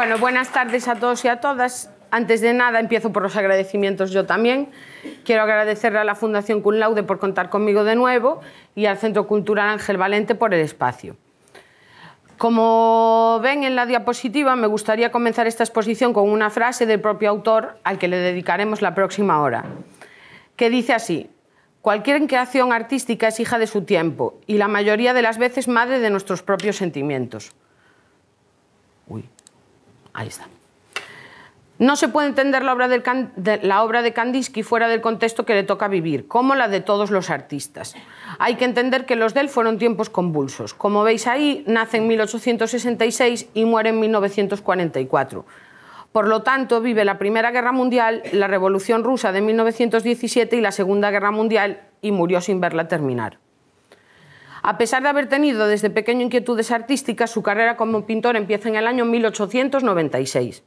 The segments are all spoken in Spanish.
Bueno, buenas tardes a todos y a todas. Antes de nada, empiezo por los agradecimientos yo también. Quiero agradecerle a la Fundación Cunlaude por contar conmigo de nuevo y al Centro Cultural Ángel Valente por el espacio. Como ven en la diapositiva, me gustaría comenzar esta exposición con una frase del propio autor al que le dedicaremos la próxima hora, que dice así, cualquier creación artística es hija de su tiempo y la mayoría de las veces madre de nuestros propios sentimientos. Uy. Ahí está. No se puede entender la obra, de, la obra, de Kandinsky fuera del contexto que le toca vivir, como la de todos los artistas. Hay que entender que los de él fueron tiempos convulsos. Como veis ahí, nace en 1866 y muere en 1944. Por lo tanto, vive la Primera Guerra Mundial, la Revolución Rusa de 1917 y la Segunda Guerra Mundial y murió sin verla terminar. A pesar de haber tenido desde pequeño inquietudes artísticas, su carrera como pintor empieza en el año 1896.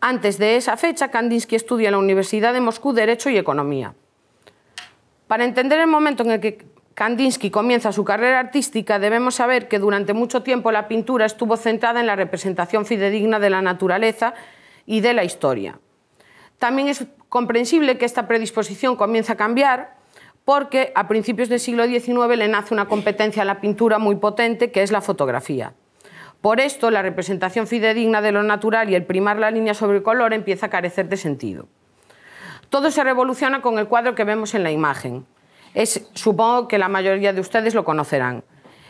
Antes de esa fecha, Kandinsky estudia en la Universidad de Moscú Derecho y Economía. Para entender el momento en el que Kandinsky comienza su carrera artística, debemos saber que durante mucho tiempo la pintura estuvo centrada en la representación fidedigna de la naturaleza y de la historia. También es comprensible que esta predisposición comience a cambiar porque a principios del siglo XIX le nace una competencia a la pintura muy potente que es la fotografía. Por esto, la representación fidedigna de lo natural y el primar la línea sobre el color empieza a carecer de sentido. Todo se revoluciona con el cuadro que vemos en la imagen. Es, supongo que la mayoría de ustedes lo conocerán.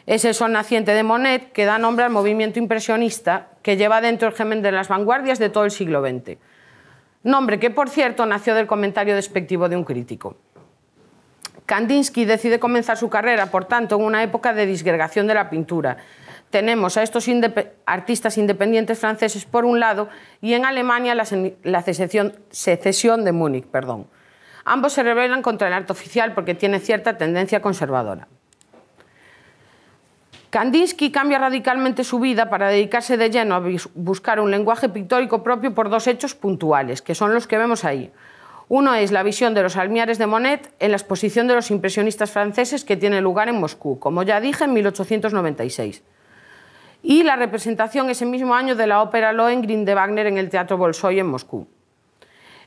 Es el sol naciente de Monet que da nombre al movimiento impresionista que lleva dentro el gemen de las vanguardias de todo el siglo XX. Nombre que, por cierto, nació del comentario despectivo de un crítico. Kandinsky decide comenzar su carrera, por tanto, en una época de disgregación de la pintura. Tenemos a estos artistas independientes franceses por un lado y en Alemania la, secesión, de Múnich. Perdón. Ambos se rebelan contra el arte oficial porque tiene cierta tendencia conservadora. Kandinsky cambia radicalmente su vida para dedicarse de lleno a buscar un lenguaje pictórico propio por dos hechos puntuales, que son los que vemos ahí. Uno es la visión de los almiares de Monet en la exposición de los impresionistas franceses que tiene lugar en Moscú, como ya dije, en 1896. Y la representación ese mismo año de la ópera Lohengrin de Wagner en el Teatro Bolshoi en Moscú.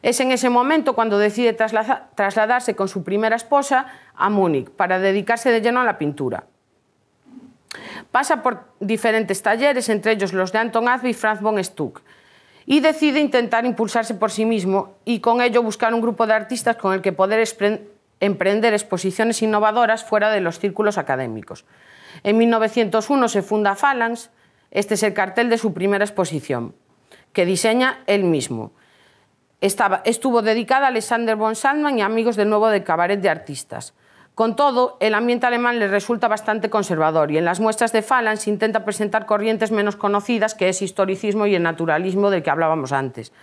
Es en ese momento cuando decide trasladarse con su primera esposa a Múnich para dedicarse de lleno a la pintura. Pasa por diferentes talleres, entre ellos los de Anton Azbi y Franz von Stuck, y decide intentar impulsarse por sí mismo y con ello buscar un grupo de artistas con el que poder emprender exposiciones innovadoras fuera de los círculos académicos. En 1901 se funda Phalanx, este es el cartel de su primera exposición, que diseña él mismo. estuvo dedicada a Alexander von salman y amigos del nuevo de Cabaret de Artistas. Con todo, el ambiente alemán le resulta bastante conservador y en las muestras de se intenta presentar corrientes menos conocidas que es historicismo y el naturalismo del que hablábamos antes,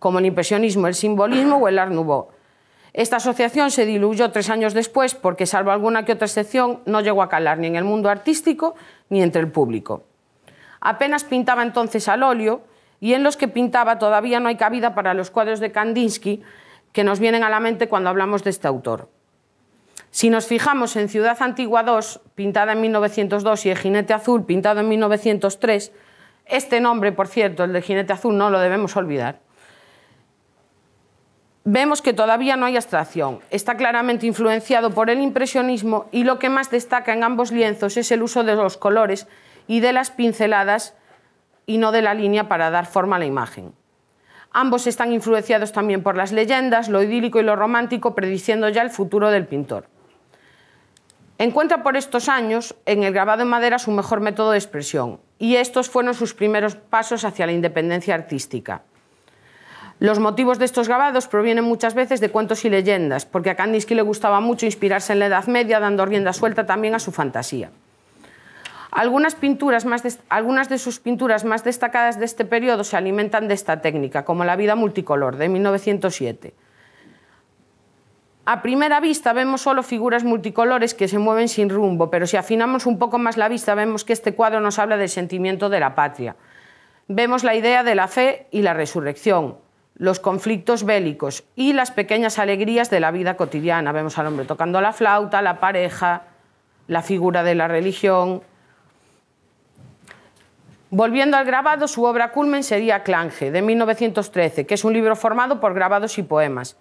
como el impresionismo, el simbolismo o el Art Nouveau. Esta asociación se diluyó tres años después porque, salvo alguna que otra excepción, no llegó a calar ni en el mundo artístico ni entre el público. Apenas pintaba entonces al óleo y en los que pintaba todavía no hay cabida para los cuadros de Kandinsky que nos vienen a la mente cuando hablamos de este autor. Si nos fijamos en Ciudad Antigua II, pintada en 1902, y El Jinete Azul, pintado en 1903, este nombre, por cierto, el de Jinete Azul, no lo debemos olvidar, vemos que todavía no hay abstracción. Está claramente influenciado por el impresionismo y lo que más destaca en ambos lienzos es el uso de los colores y de las pinceladas y no de la línea para dar forma a la imagen. Ambos están influenciados también por las leyendas, lo idílico y lo romántico, prediciendo ya el futuro del pintor. Encuentra por estos años en el grabado en madera su mejor método de expresión y estos fueron sus primeros pasos hacia la independencia artística. Los motivos de estos grabados provienen muchas veces de cuentos y leyendas, porque a Kandinsky le gustaba mucho inspirarse en la Edad Media, dando rienda suelta también a su fantasía. Algunas, algunas de sus pinturas más destacadas de este periodo se alimentan de esta técnica, como La vida multicolor de 1907. A primera vista vemos solo figuras multicolores que se mueven sin rumbo, pero si afinamos un poco más la vista vemos que este cuadro nos habla del sentimiento de la patria. Vemos la idea de la fe y la resurrección, los conflictos bélicos y las pequeñas alegrías de la vida cotidiana. Vemos al hombre tocando la flauta, la pareja, la figura de la religión. Volviendo al grabado, su obra culmen sería Clange, de 1913, que es un libro formado por grabados y poemas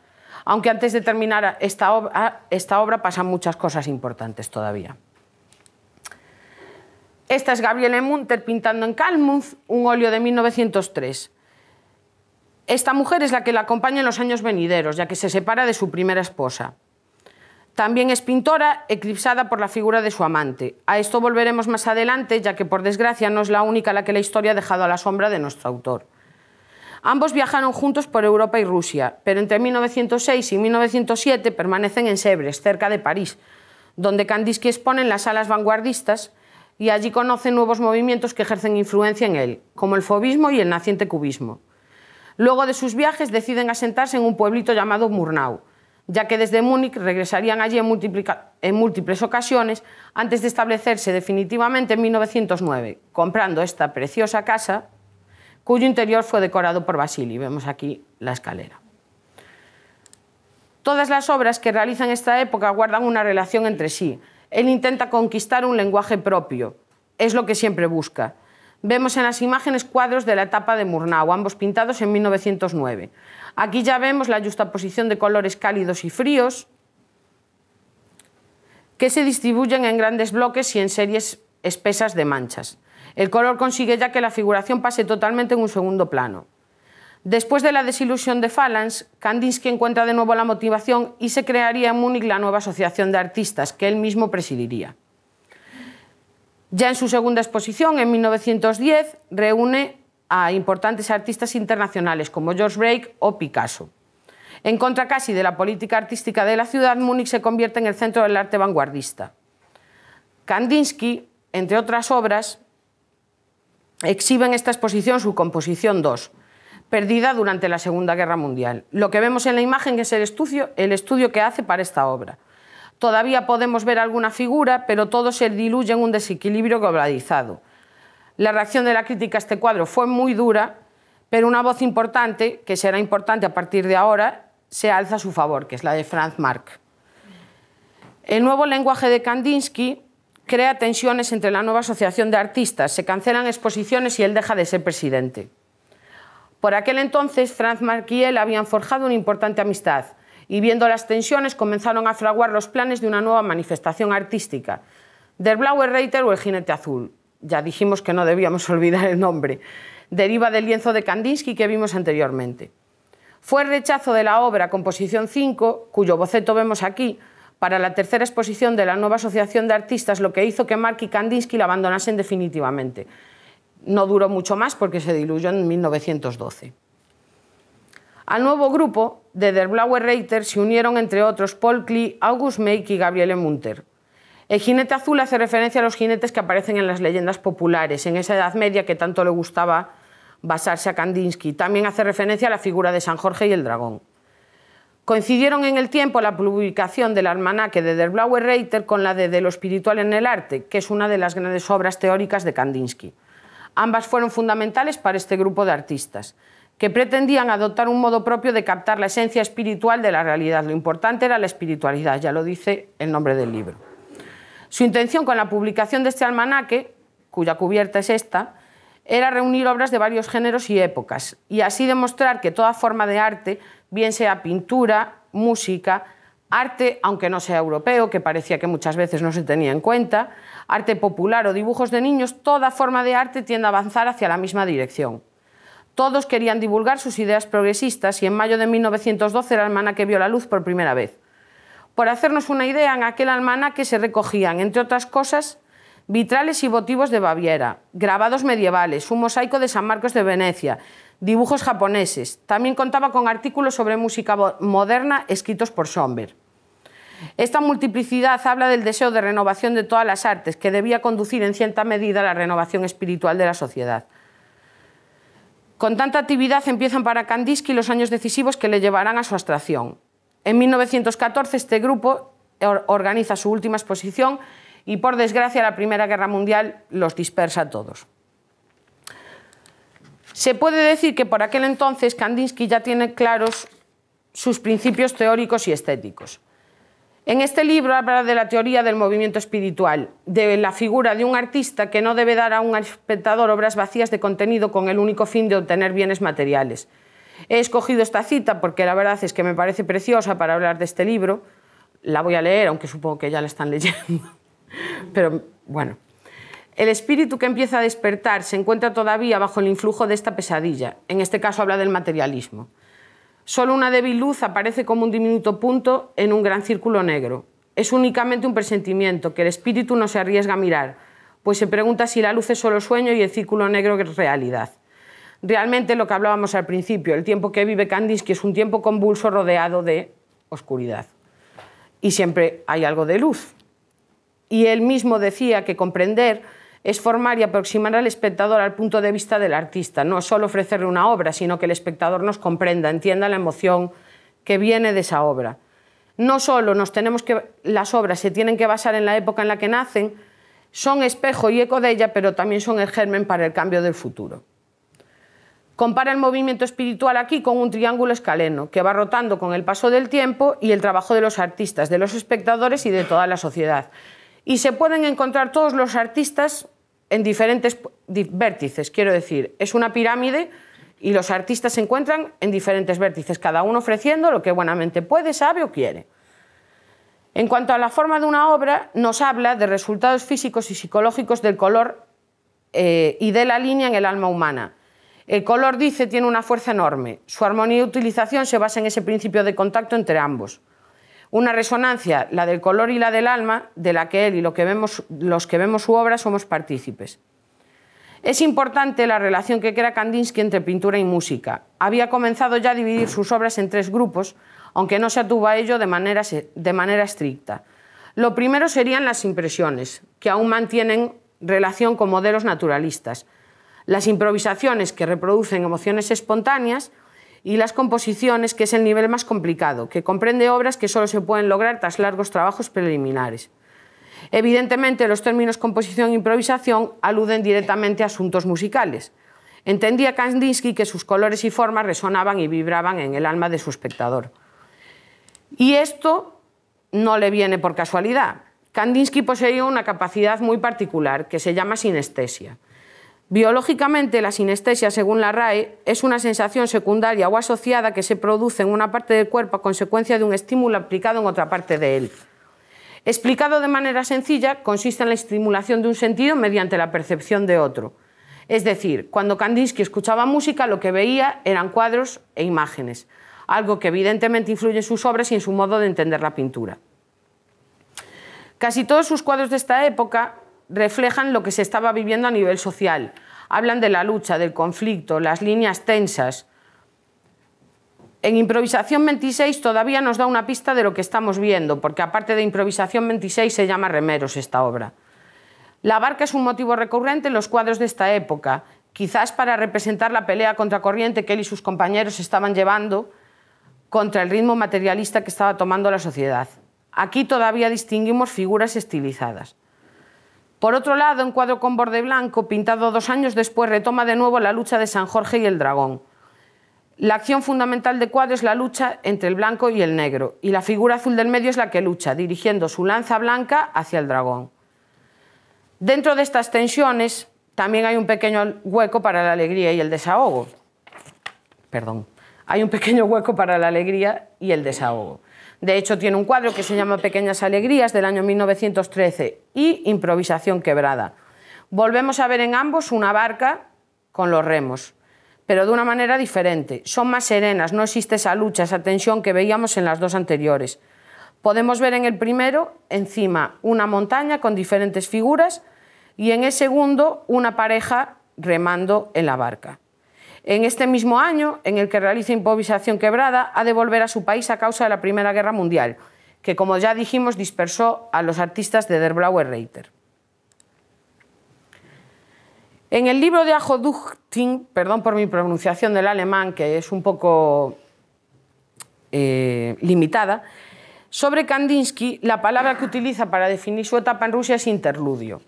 aunque antes de terminar esta obra, pasan muchas cosas importantes todavía. Esta es Gabriele Munter pintando en Kalmuth un óleo de 1903. Esta mujer es la que la acompaña en los años venideros, ya que se separa de su primera esposa. También es pintora, eclipsada por la figura de su amante. A esto volveremos más adelante, ya que por desgracia no es la única la que la historia ha dejado a la sombra de nuestro autor. Ambos viajaron juntos por Europa y Rusia, pero entre 1906 y 1907 permanecen en Sèvres, cerca de París, donde Kandinsky expone las salas vanguardistas y allí conoce nuevos movimientos que ejercen influencia en él, como el fobismo y el naciente cubismo. Luego de sus viajes deciden asentarse en un pueblito llamado Murnau, ya que desde Múnich regresarían allí en múltiples ocasiones antes de establecerse definitivamente en 1909, comprando esta preciosa casa cuyo interior fue decorado por Basili. Vemos aquí la escalera. Todas las obras que realiza en esta época guardan una relación entre sí. Él intenta conquistar un lenguaje propio, es lo que siempre busca. Vemos en las imágenes cuadros de la etapa de Murnau, ambos pintados en 1909. Aquí ya vemos la justaposición de colores cálidos y fríos, que se distribuyen en grandes bloques y en series espesas de manchas. El color consigue ya que la figuración pase totalmente en un segundo plano. Después de la desilusión de Falans, Kandinsky encuentra de nuevo la motivación y se crearía en Múnich la nueva asociación de artistas que él mismo presidiría. Ya en su segunda exposición, en 1910, reúne a importantes artistas internacionales como George Brake o Picasso. En contra casi de la política artística de la ciudad, Múnich se convierte en el centro del arte vanguardista. Kandinsky entre otras obras, exhibe en esta exposición su composición 2, perdida durante la Segunda Guerra Mundial. Lo que vemos en la imagen es el estudio, el estudio que hace para esta obra. Todavía podemos ver alguna figura, pero todo se diluye en un desequilibrio globalizado. La reacción de la crítica a este cuadro fue muy dura, pero una voz importante, que será importante a partir de ahora, se alza a su favor, que es la de Franz Marc. El nuevo lenguaje de Kandinsky crea tensiones entre la nueva asociación de artistas, se cancelan exposiciones y él deja de ser presidente. Por aquel entonces, Franz Marc había habían forjado una importante amistad y viendo las tensiones comenzaron a fraguar los planes de una nueva manifestación artística, Der Blauer Reiter o El Jinete Azul. Ya dijimos que no debíamos olvidar el nombre. Deriva del lienzo de Kandinsky que vimos anteriormente. Fue el rechazo de la obra Composición 5, cuyo boceto vemos aquí, para la tercera exposición de la nueva Asociación de Artistas, lo que hizo que Mark y Kandinsky la abandonasen definitivamente. No duró mucho más porque se diluyó en 1912. Al nuevo grupo de Der Blaue Reiter se unieron, entre otros, Paul Klee, August Meik y Gabriele Munter. El jinete azul hace referencia a los jinetes que aparecen en las leyendas populares, en esa Edad Media que tanto le gustaba basarse a Kandinsky. También hace referencia a la figura de San Jorge y el dragón. Coincidieron en el tiempo la publicación del almanaque de Der Blaue Reiter con la de De lo espiritual en el arte, que es una de las grandes obras teóricas de Kandinsky. Ambas fueron fundamentales para este grupo de artistas, que pretendían adoptar un modo propio de captar la esencia espiritual de la realidad. Lo importante era la espiritualidad, ya lo dice el nombre del libro. Su intención con la publicación de este almanaque, cuya cubierta es esta, era reunir obras de varios géneros y épocas, y así demostrar que toda forma de arte bien sea pintura, música, arte, aunque no sea europeo, que parecía que muchas veces no se tenía en cuenta, arte popular o dibujos de niños, toda forma de arte tiende a avanzar hacia la misma dirección. Todos querían divulgar sus ideas progresistas y en mayo de 1912 el que vio la luz por primera vez. Por hacernos una idea, en aquel que se recogían, entre otras cosas, vitrales y votivos de Baviera, grabados medievales, un mosaico de San Marcos de Venecia, dibujos japoneses. También contaba con artículos sobre música moderna escritos por Somber. Esta multiplicidad habla del deseo de renovación de todas las artes, que debía conducir en cierta medida a la renovación espiritual de la sociedad. Con tanta actividad empiezan para Kandinsky los años decisivos que le llevarán a su abstracción. En 1914 este grupo organiza su última exposición y por desgracia la Primera Guerra Mundial los dispersa a todos. Se puede decir que por aquel entonces Kandinsky ya tiene claros sus principios teóricos y estéticos. En este libro habla de la teoría del movimiento espiritual, de la figura de un artista que no debe dar a un espectador obras vacías de contenido con el único fin de obtener bienes materiales. He escogido esta cita porque la verdad es que me parece preciosa para hablar de este libro. La voy a leer, aunque supongo que ya la están leyendo. Pero bueno. El espíritu que empieza a despertar se encuentra todavía bajo el influjo de esta pesadilla. En este caso habla del materialismo. Solo una débil luz aparece como un diminuto punto en un gran círculo negro. Es únicamente un presentimiento que el espíritu no se arriesga a mirar, pues se pregunta si la luz es solo sueño y el círculo negro es realidad. Realmente lo que hablábamos al principio, el tiempo que vive que es un tiempo convulso rodeado de oscuridad. Y siempre hay algo de luz. Y él mismo decía que comprender es formar y aproximar al espectador al punto de vista del artista, no solo ofrecerle una obra, sino que el espectador nos comprenda, entienda la emoción que viene de esa obra. No solo nos tenemos que las obras se tienen que basar en la época en la que nacen, son espejo y eco de ella, pero también son el germen para el cambio del futuro. Compara el movimiento espiritual aquí con un triángulo escaleno que va rotando con el paso del tiempo y el trabajo de los artistas, de los espectadores y de toda la sociedad y se pueden encontrar todos los artistas en diferentes vértices, quiero decir, es una pirámide y los artistas se encuentran en diferentes vértices, cada uno ofreciendo lo que buenamente puede, sabe o quiere. En cuanto a la forma de una obra, nos habla de resultados físicos y psicológicos del color eh, y de la línea en el alma humana. El color, dice, tiene una fuerza enorme. Su armonía y utilización se basa en ese principio de contacto entre ambos. Una resonancia, la del color y la del alma, de la que él y los que vemos su obra somos partícipes. Es importante la relación que crea Kandinsky entre pintura y música. Había comenzado ya a dividir sus obras en tres grupos, aunque no se atuvo a ello de manera estricta. Lo primero serían las impresiones, que aún mantienen relación con modelos naturalistas. Las improvisaciones que reproducen emociones espontáneas y las composiciones, que es el nivel más complicado, que comprende obras que solo se pueden lograr tras largos trabajos preliminares. Evidentemente, los términos composición e improvisación aluden directamente a asuntos musicales. Entendía Kandinsky que sus colores y formas resonaban y vibraban en el alma de su espectador. Y esto no le viene por casualidad. Kandinsky poseía una capacidad muy particular que se llama sinestesia Biológicamente, la sinestesia, según la RAE, es una sensación secundaria o asociada que se produce en una parte del cuerpo a consecuencia de un estímulo aplicado en otra parte de él. Explicado de manera sencilla, consiste en la estimulación de un sentido mediante la percepción de otro. Es decir, cuando Kandinsky escuchaba música, lo que veía eran cuadros e imágenes, algo que evidentemente influye en sus obras y en su modo de entender la pintura. Casi todos sus cuadros de esta época reflejan lo que se estaba viviendo a nivel social. Hablan de la lucha, del conflicto, las líneas tensas. En Improvisación 26 todavía nos da una pista de lo que estamos viendo, porque aparte de Improvisación 26 se llama Remeros esta obra. La barca es un motivo recurrente en los cuadros de esta época, quizás para representar la pelea contracorriente que él y sus compañeros estaban llevando contra el ritmo materialista que estaba tomando la sociedad. Aquí todavía distinguimos figuras estilizadas. Por otro lado, un cuadro con borde blanco, pintado dos años después, retoma de nuevo la lucha de San Jorge y el dragón. La acción fundamental de cuadro es la lucha entre el blanco y el negro, y la figura azul del medio es la que lucha, dirigiendo su lanza blanca hacia el dragón. Dentro de estas tensiones también hay un pequeño hueco para la alegría y el desahogo. Perdón, hay un pequeño hueco para la alegría y el desahogo. De hecho, tiene un cuadro que se llama Pequeñas Alegrías del año 1913 y Improvisación Quebrada. Volvemos a ver en ambos una barca con los remos, pero de una manera diferente. Son más serenas, no existe esa lucha, esa tensión que veíamos en las dos anteriores. Podemos ver en el primero, encima, una montaña con diferentes figuras y en el segundo, una pareja remando en la barca en este mismo año en el que realiza improvisación quebrada, ha de volver a su país a causa de la Primera Guerra Mundial, que, como ya dijimos, dispersó a los artistas de Der Blaue Reiter. En el libro de Ajo Duchting, perdón por mi pronunciación del alemán, que es un poco eh, limitada, sobre Kandinsky, la palabra que utiliza para definir su etapa en Rusia es interludio.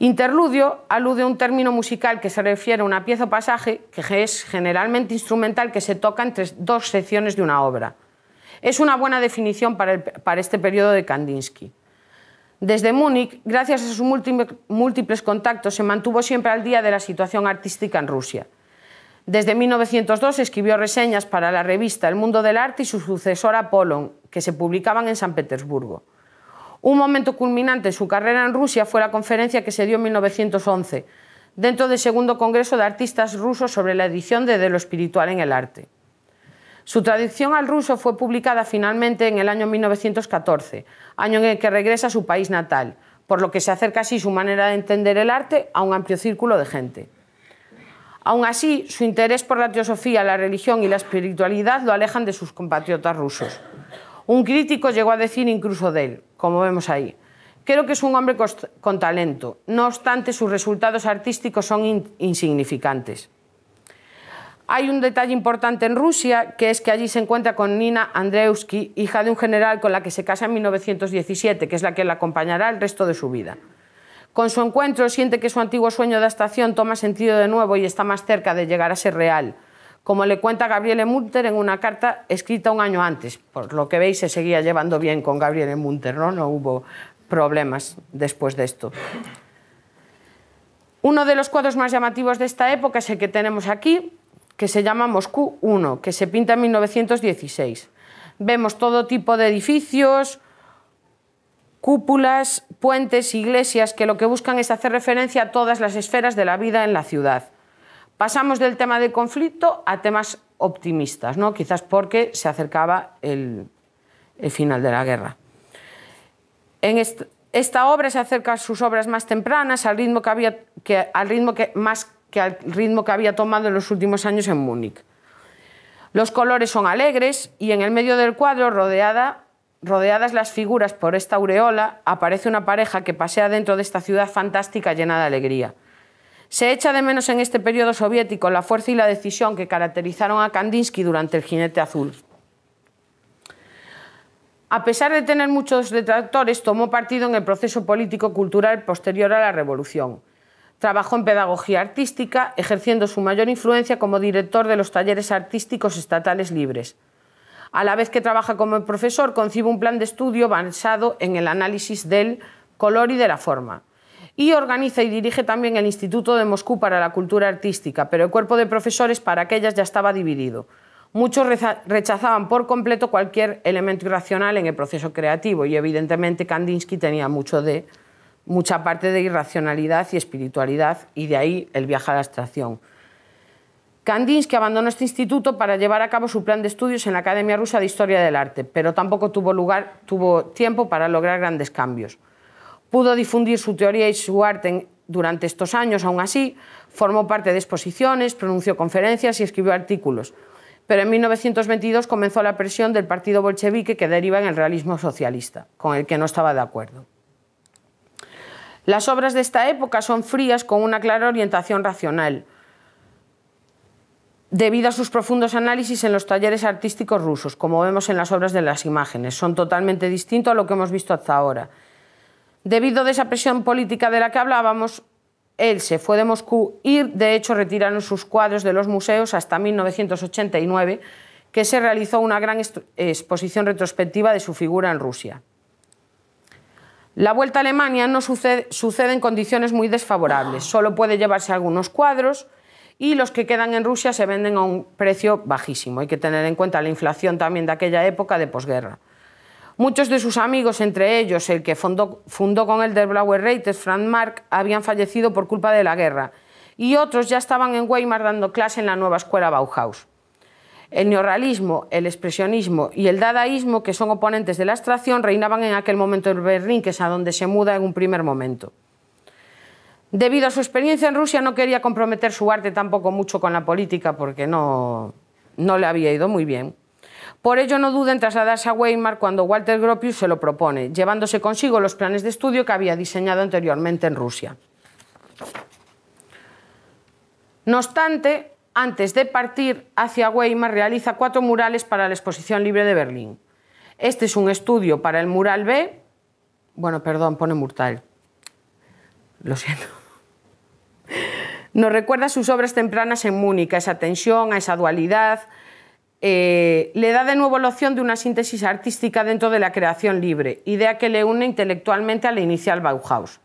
Interludio alude a un término musical que se refiere a una pieza o pasaje que es generalmente instrumental que se toca entre dos secciones de una obra. Es una buena definición para, este periodo de Kandinsky. Desde Múnich, gracias a sus múltiples contactos, se mantuvo siempre al día de la situación artística en Rusia. Desde 1902 escribió reseñas para la revista El Mundo del Arte y su sucesora Polon, que se publicaban en San Petersburgo. Un momento culminante en su carrera en Rusia fue la conferencia que se dio en 1911, dentro del segundo Congreso de Artistas Rusos sobre la edición de, lo espiritual en el arte. Su traducción al ruso fue publicada finalmente en el año 1914, año en el que regresa a su país natal, por lo que se acerca así su manera de entender el arte a un amplio círculo de gente. Aún así, su interés por la teosofía, la religión y la espiritualidad lo alejan de sus compatriotas rusos. Un crítico llegó a decir incluso de él, como vemos ahí. Creo que es un hombre con talento, no obstante sus resultados artísticos son insignificantes. Hay un detalle importante en Rusia, que es que allí se encuentra con Nina Andreevsky, hija de un general con la que se casa en 1917, que es la que la acompañará el resto de su vida. Con su encuentro siente que su antiguo sueño de estación toma sentido de nuevo y está más cerca de llegar a ser real como le cuenta Gabriele Munter en una carta escrita un año antes. Por lo que veis, se seguía llevando bien con Gabriele Munter, ¿no? hubo problemas después de esto. Uno de los cuadros más llamativos de esta época es el que tenemos aquí, que se llama Moscú 1, que se pinta en 1916. Vemos todo tipo de edificios, cúpulas, puentes, iglesias, que lo que buscan es hacer referencia a todas las esferas de la vida en la ciudad. Pasamos del tema de conflicto a temas optimistas, ¿no? quizás porque se acercaba el, final de la guerra. En esta obra se acerca a sus obras más tempranas, al ritmo que había, al ritmo que, más que al ritmo que había tomado en los últimos años en Múnich. Los colores son alegres y en el medio del cuadro, rodeadas las figuras por esta aureola, aparece una pareja que pasea dentro de esta ciudad fantástica llena de alegría. Se echa de menos en este periodo soviético la fuerza y la decisión que caracterizaron a Kandinsky durante el jinete azul. A pesar de tener muchos detractores, tomó partido en el proceso político-cultural posterior a la Revolución. Trabajó en pedagogía artística, ejerciendo su mayor influencia como director de los talleres artísticos estatales libres. A la vez que trabaja como profesor, concibe un plan de estudio basado en el análisis del color y de la forma y organiza y dirige también el Instituto de Moscú para la Cultura Artística, pero el cuerpo de profesores para aquellas ya estaba dividido. Muchos rechazaban por completo cualquier elemento irracional en el proceso creativo y evidentemente Kandinsky tenía mucho de, mucha parte de irracionalidad y espiritualidad y de ahí el viaje a la abstracción. Kandinsky abandonó este instituto para llevar a cabo su plan de estudios en la Academia Rusa de Historia del Arte, pero tampoco tuvo, lugar, tuvo tiempo para lograr grandes cambios. Pudo difundir su teoría y su arte durante estos años, aún así, formó parte de exposiciones, pronunció conferencias y escribió artículos. Pero en 1922 comenzó la presión del partido bolchevique que deriva en el realismo socialista, con el que no estaba de acuerdo. Las obras de esta época son frías con una clara orientación racional, debido a sus profundos análisis en los talleres artísticos rusos, como vemos en las obras de las imágenes. Son totalmente distintos a lo que hemos visto hasta ahora. Debido a esa presión política de la que hablábamos, él se fue de Moscú y de hecho retiraron sus cuadros de los museos hasta 1989, que se realizó una gran exposición retrospectiva de su figura en Rusia. La vuelta a Alemania no sucede, sucede, en condiciones muy desfavorables, solo puede llevarse algunos cuadros y los que quedan en Rusia se venden a un precio bajísimo. Hay que tener en cuenta la inflación también de aquella época de posguerra. Muchos de sus amigos, entre ellos el que fundó, fundó con él der Blauer Reiter, Frank Mark, habían fallecido por culpa de la guerra, y otros ya estaban en Weimar dando clase en la nueva escuela Bauhaus. El neorrealismo, el expresionismo y el dadaísmo, que son oponentes de la abstracción, reinaban en aquel momento en Berlín, que es a donde se muda en un primer momento. Debido a su experiencia en Rusia, no quería comprometer su arte tampoco mucho con la política, porque no, no le había ido muy bien. Por ello no duda en trasladarse a Weimar cuando Walter Gropius se lo propone, llevándose consigo los planes de estudio que había diseñado anteriormente en Rusia. No obstante, antes de partir hacia Weimar realiza cuatro murales para la Exposición Libre de Berlín. Este es un estudio para el mural B, bueno, perdón, pone Murtal, lo siento. Nos recuerda sus obras tempranas en Múnich, a esa tensión, a esa dualidad, eh, le da de nuevo la opción de una síntesis artística dentro de la creación libre, idea que le une intelectualmente a la inicial Bauhaus.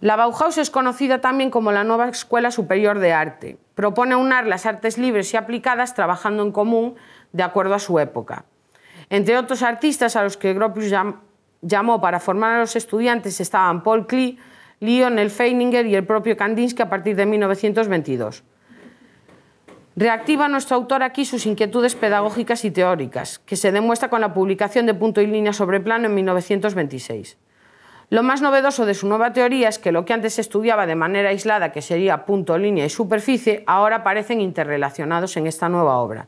La Bauhaus es conocida también como la nueva Escuela Superior de Arte. Propone unar las artes libres y aplicadas trabajando en común de acuerdo a su época. Entre otros artistas a los que Gropius llamó para formar a los estudiantes estaban Paul Klee, Lionel Feininger y el propio Kandinsky a partir de 1922. Reactiva nuestro autor aquí sus inquietudes pedagógicas y teóricas, que se demuestra con la publicación de Punto y Línea sobre Plano en 1926. Lo más novedoso de su nueva teoría es que lo que antes se estudiaba de manera aislada, que sería punto, línea y superficie, ahora parecen interrelacionados en esta nueva obra.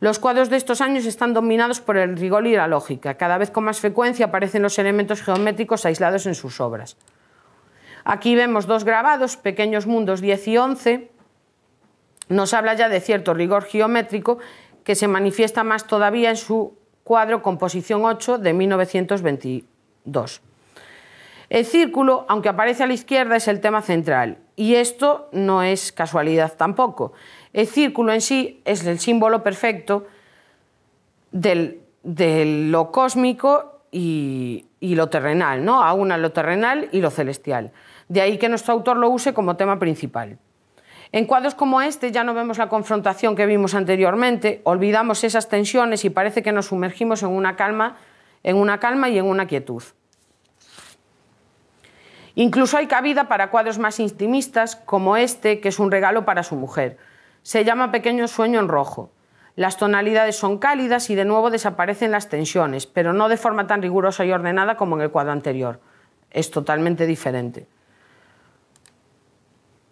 Los cuadros de estos años están dominados por el rigor y la lógica. Cada vez con más frecuencia aparecen los elementos geométricos aislados en sus obras. Aquí vemos dos grabados, Pequeños Mundos 10 y 11, nos habla ya de cierto rigor geométrico que se manifiesta más todavía en su cuadro Composición 8 de 1922. El círculo, aunque aparece a la izquierda, es el tema central, y esto no es casualidad tampoco. El círculo en sí es el símbolo perfecto de lo cósmico y, lo terrenal, ¿no? a lo terrenal y lo celestial. De ahí que nuestro autor lo use como tema principal. En cuadros como este ya no vemos la confrontación que vimos anteriormente, olvidamos esas tensiones y parece que nos sumergimos en una calma, en una calma y en una quietud. Incluso hay cabida para cuadros más intimistas, como este, que es un regalo para su mujer. Se llama Pequeño Sueño en Rojo. Las tonalidades son cálidas y de nuevo desaparecen las tensiones, pero no de forma tan rigurosa y ordenada como en el cuadro anterior. Es totalmente diferente.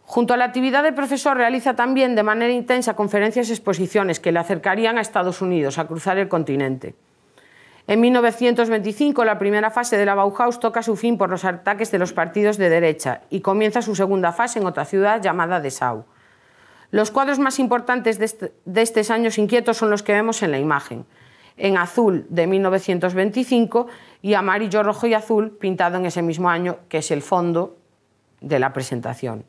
Junto a la actividad de profesor realiza también de manera intensa conferencias y exposiciones que le acercarían a Estados Unidos, a cruzar el continente. En 1925 la primera fase de la Bauhaus toca su fin por los ataques de los partidos de derecha y comienza su segunda fase en otra ciudad llamada Dessau. Los cuadros más importantes de, este, de estos años inquietos son los que vemos en la imagen, en azul de 1925 y amarillo, rojo y azul pintado en ese mismo año, que es el fondo de la presentación.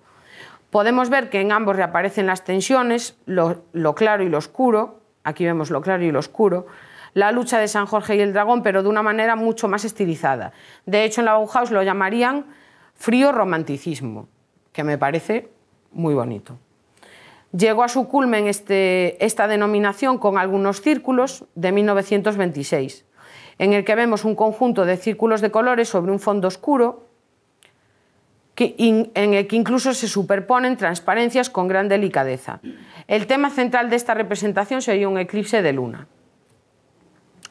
Podemos ver que en ambos reaparecen las tensiones, lo, claro y lo oscuro, aquí vemos lo claro y lo oscuro, la lucha de San Jorge y el dragón, pero de una manera mucho más estilizada. De hecho, en la Bauhaus lo llamarían frío romanticismo, que me parece muy bonito. Llegó a su culmen este, esta denominación con algunos círculos de 1926, en el que vemos un conjunto de círculos de colores sobre un fondo oscuro en el que incluso se superponen transparencias con gran delicadeza. El tema central de esta representación sería un eclipse de luna.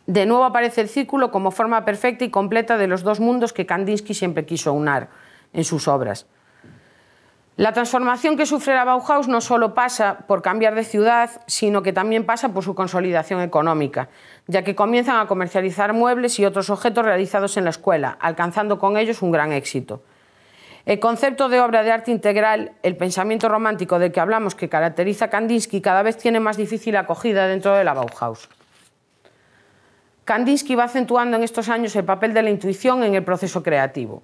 De nuevo aparece el círculo como forma perfecta y completa de los dos mundos que Kandinsky siempre quiso unar en sus obras. La transformación que sufre la Bauhaus no solo pasa por cambiar de ciudad, sino que también pasa por su consolidación económica, ya que comienzan a comercializar muebles y otros objetos realizados en la escuela, alcanzando con ellos un gran éxito. El concepto de obra de arte integral, el pensamiento romántico del que hablamos que caracteriza a Kandinsky, cada vez tiene más difícil acogida dentro de la Bauhaus. Kandinsky va acentuando en estos años el papel de la intuición en el proceso creativo.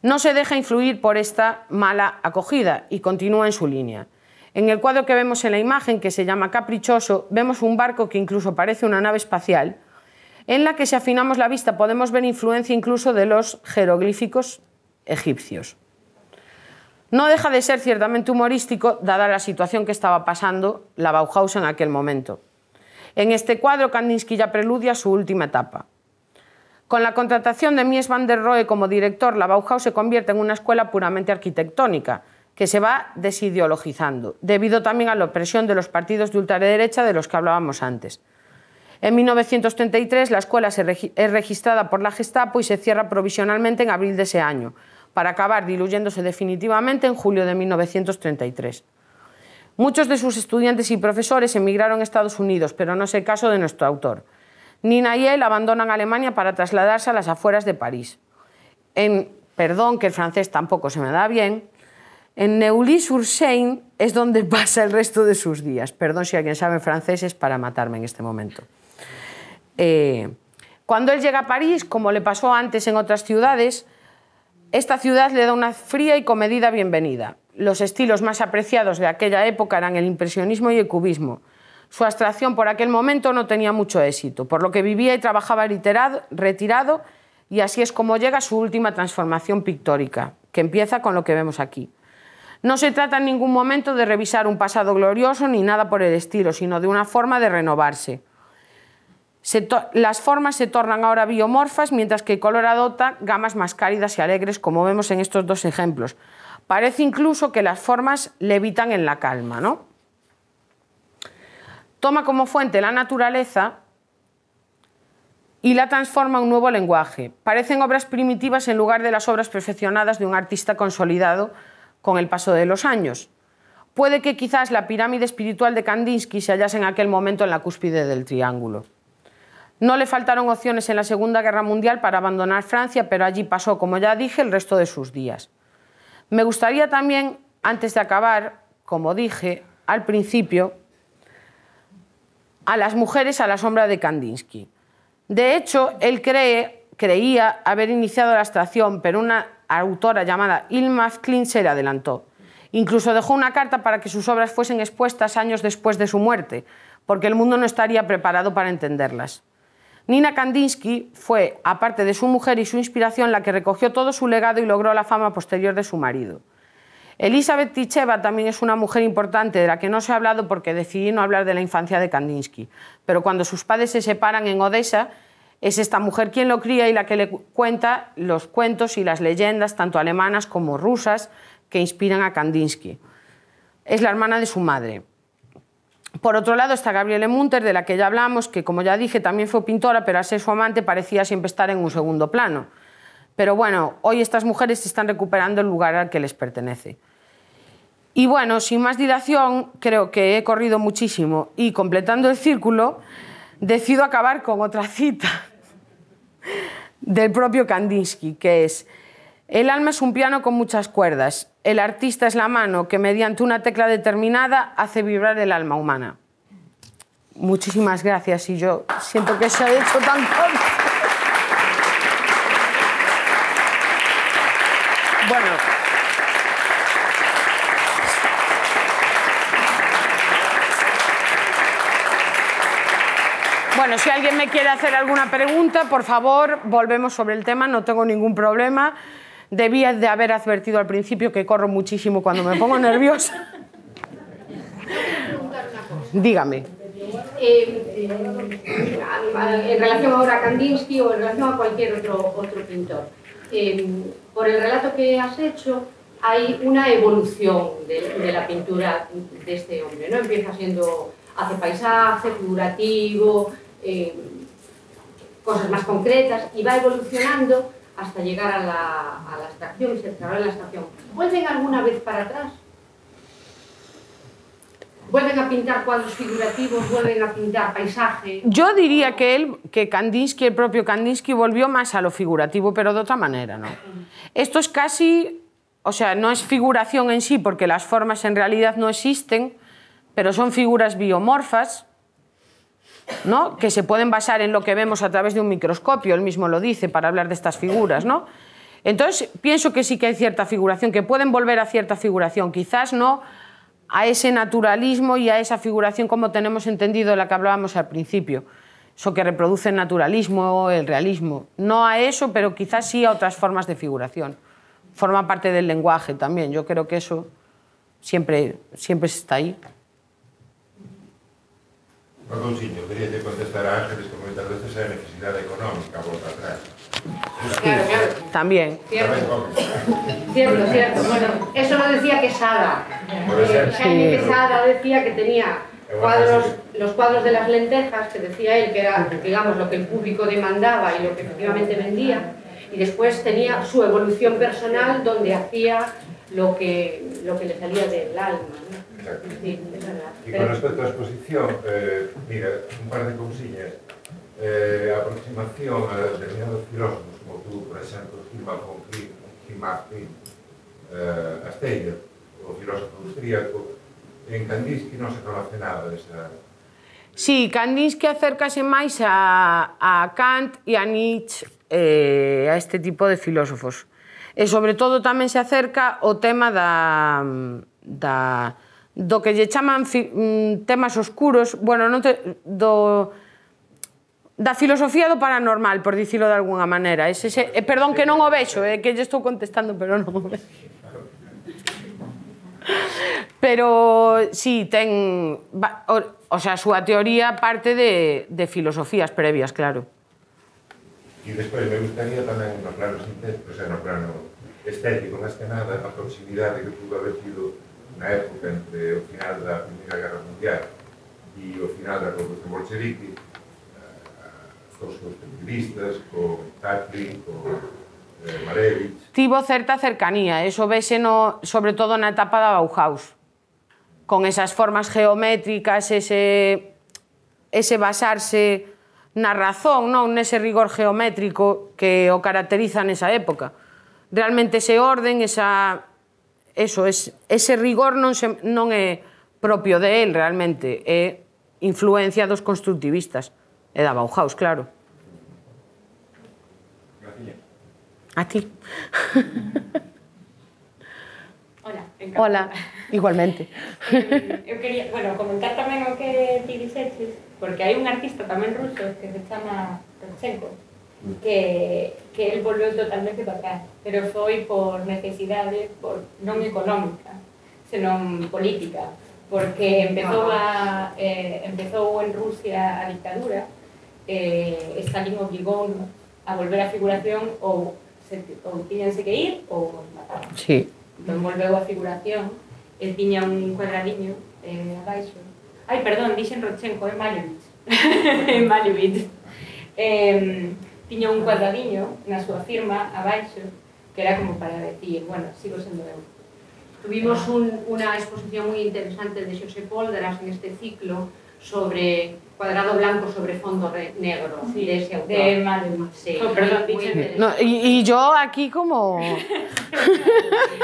No se deja influir por esta mala acogida y continúa en su línea. En el cuadro que vemos en la imagen, que se llama Caprichoso, vemos un barco que incluso parece una nave espacial, en la que si afinamos la vista podemos ver influencia incluso de los jeroglíficos egipcios. No deja de ser ciertamente humorístico, dada la situación que estaba pasando la Bauhaus en aquel momento. En este cuadro, Kandinsky ya preludia su última etapa. Con la contratación de Mies van der Rohe como director, la Bauhaus se convierte en una escuela puramente arquitectónica, que se va desideologizando, debido también a la opresión de los partidos de ultraderecha de los que hablábamos antes. En 1933 la escuela es registrada por la Gestapo y se cierra provisionalmente en abril de ese año, para acabar diluyéndose definitivamente en julio de 1933. Muchos de sus estudiantes y profesores emigraron a Estados Unidos, pero no es el caso de nuestro autor. Nina y él abandonan Alemania para trasladarse a las afueras de París. En, perdón que el francés tampoco se me da bien, en Neuilly-sur-Seine es donde pasa el resto de sus días. Perdón si alguien sabe francés, es para matarme en este momento. Eh, cuando él llega a París, como le pasó antes en otras ciudades, esta ciudad le da una fría y comedida bienvenida. Los estilos más apreciados de aquella época eran el impresionismo y el cubismo. Su abstracción por aquel momento no tenía mucho éxito, por lo que vivía y trabajaba retirado y así es como llega su última transformación pictórica, que empieza con lo que vemos aquí. No se trata en ningún momento de revisar un pasado glorioso ni nada por el estilo, sino de una forma de renovarse las formas se tornan ahora biomorfas, mientras que el color adopta gamas más cálidas y alegres, como vemos en estos dos ejemplos. Parece incluso que las formas levitan en la calma. ¿no? Toma como fuente la naturaleza y la transforma en un nuevo lenguaje. Parecen obras primitivas en lugar de las obras perfeccionadas de un artista consolidado con el paso de los años. Puede que quizás la pirámide espiritual de Kandinsky se hallase en aquel momento en la cúspide del triángulo. No le faltaron opciones en la Segunda Guerra Mundial para abandonar Francia, pero allí pasó, como ya dije, el resto de sus días. Me gustaría también, antes de acabar, como dije al principio, a las mujeres a la sombra de Kandinsky. De hecho, él creía haber iniciado la extracción pero una autora llamada Ilma Klin se le adelantó. Incluso dejó una carta para que sus obras fuesen expuestas años después de su muerte, porque el mundo no estaría preparado para entenderlas. Nina Kandinsky fue, aparte de su mujer y su inspiración, la que recogió todo su legado y logró la fama posterior de su marido. Elizabeth Ticheva también es una mujer importante de la que no se ha hablado porque decidí no hablar de la infancia de Kandinsky. Pero cuando sus padres se separan en Odessa, es esta mujer quien lo cría y la que le cuenta los cuentos y las leyendas, tanto alemanas como rusas, que inspiran a Kandinsky. Es la hermana de su madre. Por otro lado está Gabriele Munter, de la que ya hablamos, que como ya dije también fue pintora, pero a ser su amante parecía siempre estar en un segundo plano. Pero bueno, hoy estas mujeres se están recuperando el lugar al que les pertenece. Y bueno, sin más dilación, creo que he corrido muchísimo y completando el círculo, decido acabar con otra cita del propio Kandinsky, que es, el alma es un piano con muchas cuerdas el artista es la mano que mediante una tecla determinada hace vibrar el alma humana. Muchísimas gracias y yo siento que se ha hecho tan Bueno. Bueno, si alguien me quiere hacer alguna pregunta, por favor, volvemos sobre el tema, no tengo ningún problema debía de haber advertido al principio que corro muchísimo cuando me pongo nerviosa. Dígame. Eh, eh, en relación ahora a Kandinsky o en relación a cualquier otro, otro pintor, eh, por el relato que has hecho, hay una evolución de, la pintura de este hombre, ¿no? Empieza siendo, hace paisaje, figurativo, cosas más concretas, y va evolucionando hasta llegar a la, a la estación y se cerrará la estación. ¿Vuelven alguna vez para atrás? ¿Vuelven a pintar cuadros figurativos? ¿Vuelven a pintar paisajes? Yo diría que él, que Kandinsky, el propio Kandinsky, volvió más a lo figurativo, pero de otra manera, ¿no? Esto es casi, o sea, no es figuración en sí, porque las formas en realidad no existen, pero son figuras biomorfas, que se pueden basar en lo que vemos a través de un microscopio, él mismo lo dice para hablar de estas figuras. Entonces, pienso que sí que hay cierta figuración, que pueden volver a cierta figuración, quizás no a ese naturalismo y a esa figuración como tenemos entendido la que hablábamos al principio, eso que reproduce el naturalismo, o el realismo, no a eso, pero quizás sí a otras formas de figuración. Forma parte del lenguaje también, yo creo que eso siempre está ahí. No consigo, quería contestar a Ángeles como muchas veces hay necesidad económica, por atrás. Claro, claro. También. Cierto. cierto, Bueno, eso lo decía Quesada. Eh, Jaime Quesada decía que tenía los cuadros de las lentejas, que decía él que era, digamos, lo que el público demandaba y lo que efectivamente vendía. Y después tenía su evolución personal donde hacía lo que, lo que le salía del alma. ¿no? Exacto. Sí, con respecto á exposición, eh, mira, un par de consiñas. Eh, aproximación a determinados filósofos, como tú, por exemplo, Gilma von Gilmartin eh, Asteyer, o filósofo austríaco, en Kandinsky non se conoce nada desa... Sí, Kandinsky acércase máis a, a Kant e a Nietzsche, eh, a este tipo de filósofos. E eh, sobre todo tamén se acerca o tema da, da, do que lle chaman fi, mm, temas oscuros, bueno, non te, do da filosofía do paranormal, por dicilo de algunha maneira. Ese, ese, eh, perdón que non o vexo, eh, que lle estou contestando, pero non o vexo. Pero sí, ten... Va, o, o sea, a súa teoría parte de, de filosofías previas, claro. E despois me gustaría tamén, no plano, o sea, no plano estético, máis que nada, a proximidade que pudo haber tido na época entre o final da Primeira Guerra Mundial e o final da Revolución Bolchevique, os eh, seus periodistas, co Tatlin, co eh, Marevich... Tivo certa cercanía, eh, eso vese no, sobre todo na etapa da Bauhaus, con esas formas geométricas, ese, ese basarse na razón, non nese rigor geométrico que o caracteriza nesa época. Realmente ese orden, esa, eso, es, ese rigor non, se, non é propio de él realmente, é influencia dos constructivistas e da Bauhaus, claro. A ti. Hola, encantada. Hola, igualmente. Eh, eu quería, bueno, comentar tamén o que ti dixetes, porque hai un artista tamén ruso que se chama Rodchenko, que, que él volvió totalmente para acá, pero fue por necesidades, por, no económicas, sino políticas, porque empezó, ah. a, eh, empezó en Rusia a dictadura, eh, Stalin obligó a volver a figuración o, se, que ir o mataron. Sí. a figuración, él tenía un cuadradiño eh, abajo. ay perdón, dicen Rochenko, en Malevich. en tenía un cuadradillo en su firma abaixo que era como para decir, bueno, sigo siendo eu. Tuvimos una exposición muy interesante de José Polderas en este ciclo sobre cuadrado blanco sobre fondo negro de ese autor. De Sí, oh, perdón, no, y, yo aquí como...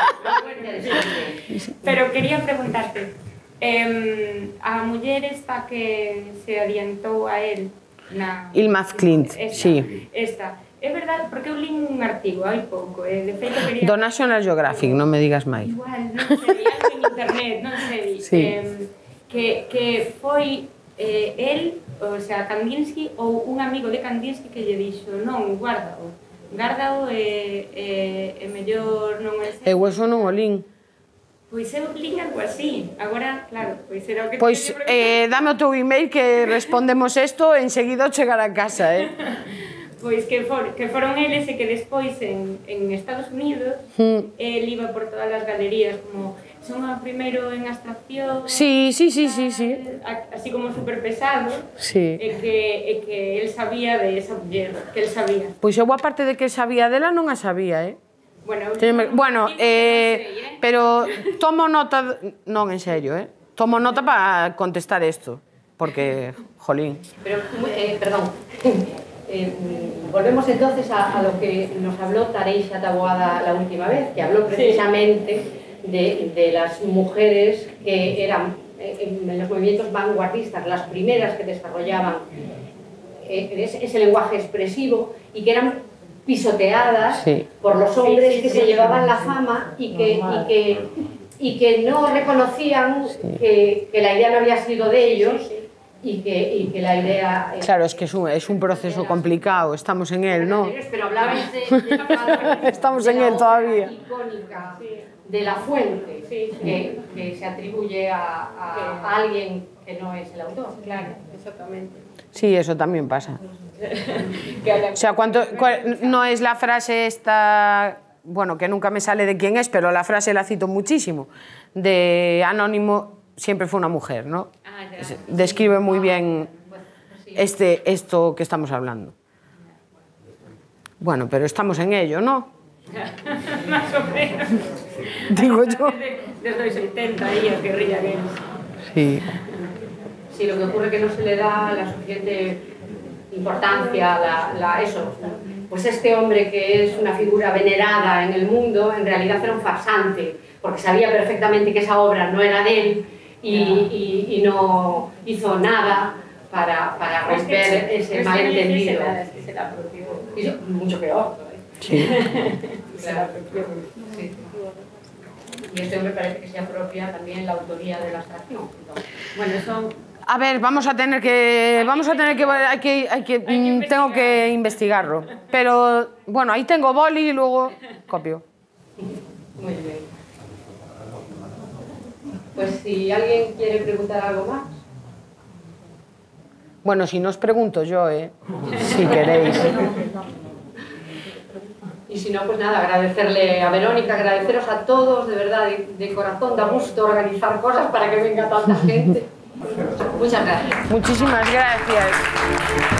Pero quería preguntarte, eh, a mujer esta que se adiantou a él, na... Ilmaz Clint, esta, sí. Esta. É verdade, porque eu li un artigo hai pouco, eh, de feito quería... Do National Geographic, non me digas máis. Igual, non sei, algo en internet, non sei. Sí. Eh, que, que foi eh, el, o sea, Kandinsky ou un amigo de Kandinsky que lle dixo, non, guardao, guardao é eh, eh, mellor non é... Eu eso non o lín. Pois eu lin algo así. Agora, claro, pois será o que... Pois eh, dame o teu email que respondemos isto enseguida chegar a casa, eh? pois que, for, que foron eles e que despois en, en Estados Unidos mm. el iba por todas as galerías como son o primeiro en abstracción sí, sí, sí, sí, sí. así como super pesado sí. e, que, e que el sabía de esa muller que él sabía pois eu aparte parte de que sabía dela non a sabía, eh? Bueno, eh, ¿eh? pero tomo nota, no en serio, eh? Tomo nota para contestar esto, porque, jolín. Pero, eh, perdón, volvemos entonces a, lo que nos habló Tareisha Taboada la última vez, que habló precisamente de, las mujeres que eran en los movimientos vanguardistas, las primeras que desarrollaban ese lenguaje expresivo y que eran pisoteadas por los hombres que se llevaban la fama y que, y que, y que, no reconocían que, que, la idea no había sido de ellos. Y que, y que, la idea... claro, es que es un, es un proceso complicado, estamos en él, ¿no? Pero de... estamos en él todavía. Icónica de la fuente, Que, que, se atribuye a, a, a, alguien que no es el autor. Claro, exactamente. Sí, eso también pasa o sea, ¿cuánto, no es la frase esta, bueno, que nunca me sale de quién es, pero la frase la cito muchísimo, de Anónimo siempre fue una mujer, ¿no? Ah, describe muy bien ah, pues este, esto que estamos hablando. Bueno, pero estamos en ello, ¿no? Digo yo. Desde los 70 guerrilla que Sí. Sí, lo que ocurre es que no se le da la suficiente importancia, eso. Pues este hombre que es una figura venerada en el mundo, en realidad era un farsante, porque sabía perfectamente que esa obra no era de él y, no hizo nada para, romper ese malentendido. mucho peor. Sí. Y este hombre parece que se apropia también la autoría de la abstracción. Bueno, eso a ver, vamos a tener que... Vamos a tener que... Hay que, hay que, mm, tengo que investigarlo. Pero, bueno, ahí tengo boli y luego copio. Muy bien. Pues si alguien quiere preguntar algo más. Bueno, si no os pregunto yo, ¿eh? Si queréis. Y si no, pues nada, agradecerle a Verónica, agradeceros a todos, de verdad, de corazón, da gusto organizar cosas para que venga tanta gente. Muchas gracias. Muchísimas gracias.